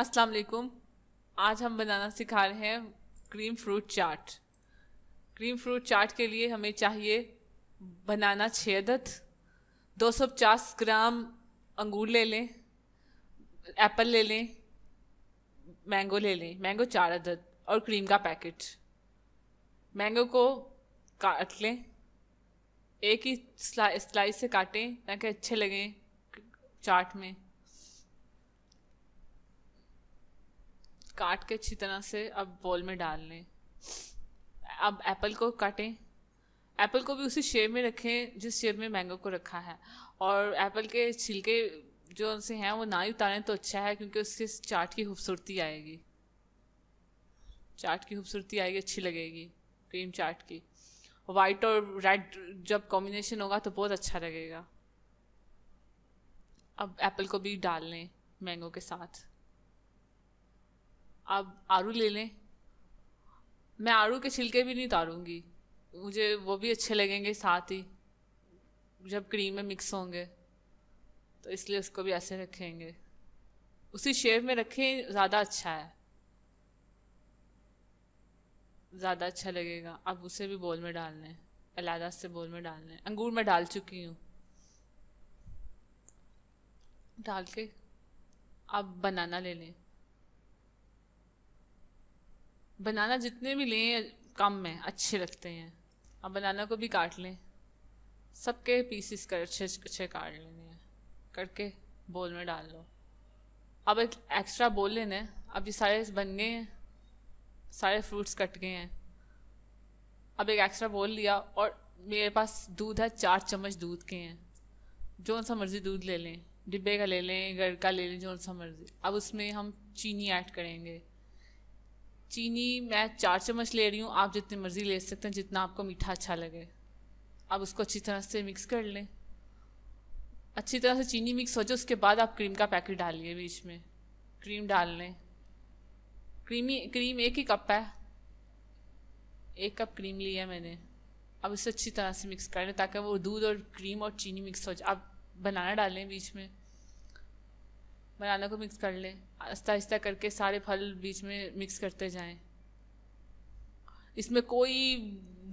अस्सलाम वालेकुम आज हम बनाना सिखा रहे हैं cream fruit chaat cream fruit chaat के लिए हमें चाहिए बनाना छः अदद दो सौ पचास ग्राम अंगूर ले लें एप्पल ले लें मैंगो ले लें मैंगो चार अदद और क्रीम का पैकेट मैंगो को काट लें एक ही स्लाइस से काटें ताकि अच्छे लगें चाट में काट के अच्छी तरह से अब बॉल में डाल लें अब एप्पल को काटें एप्पल को भी उसी शेप में रखें जिस शेप में मैंगो को रखा है और एप्पल के छिलके जो उनसे हैं वो ना ही उतारें तो अच्छा है क्योंकि उसके चाट की खूबसूरती आएगी चाट की खूबसूरती आएगी अच्छी लगेगी क्रीम चाट की वाइट और रेड जब कॉम्बिनेशन होगा तो बहुत अच्छा लगेगा अब एप्पल को भी डाल लें मैंगो के साथ आप आड़ू ले लें मैं आड़ू के छिलके भी नहीं उतारूँगी मुझे वो भी अच्छे लगेंगे साथ ही जब क्रीम में मिक्स होंगे तो इसलिए उसको भी ऐसे रखेंगे उसी शेप में रखें ज़्यादा अच्छा है ज़्यादा अच्छा लगेगा अब उसे भी बोल में डालना है अलादा से बोल में डालना है अंगूर में डाल चुकी हूँ डाल के अब बनाना ले लें बनाना जितने भी लें कम में अच्छे लगते हैं अब बनाना को भी काट लें सबके पीसेस कर अच्छे अच्छे काट लेने हैं करके बोल में डाल लो अब एक एक्स्ट्रा बोल लेना है अब ये सारे बन गए हैं सारे फ्रूट्स कट गए हैं अब एक एक्स्ट्रा बोल लिया और मेरे पास दूध है चार चम्मच दूध के हैं जो सा मर्ज़ी दूध ले लें डिब्बे का ले लें घर का ले लें जो सा मर्ज़ी अब उसमें हम चीनी ऐड करेंगे चीनी मैं चार चम्मच ले रही हूँ आप जितनी मर्ज़ी ले सकते हैं जितना आपको मीठा अच्छा लगे आप उसको अच्छी तरह से मिक्स कर लें अच्छी तरह से चीनी मिक्स हो जाए उसके बाद आप क्रीम का पैकेट डालिए बीच में क्रीम डाल लें क्रीमी क्रीम एक ही कप है एक कप क्रीम लिया मैंने अब इसे अच्छी तरह से मिक्स कर लें ताकि वो दूध और क्रीम और चीनी मिक्स हो जाए आप बनाना डालें बीच में बनाना को मिक्स कर लें आहिस्ता आहिस्ता करके सारे फल बीच में मिक्स करते जाएं इसमें कोई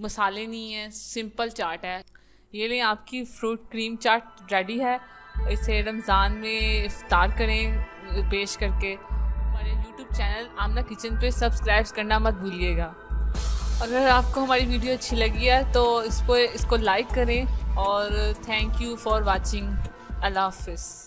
मसाले नहीं है सिंपल चाट है ये लें आपकी फ्रूट क्रीम चाट रेडी है इसे रमज़ान में इफ्तार करें पेश करके हमारे यूट्यूब चैनल आमना किचन पे सब्सक्राइब करना मत भूलिएगा अगर आपको हमारी वीडियो अच्छी लगी है तो इसको इसको लाइक करें और थैंक यू फॉर वॉचिंग अल्लाह हाफिज़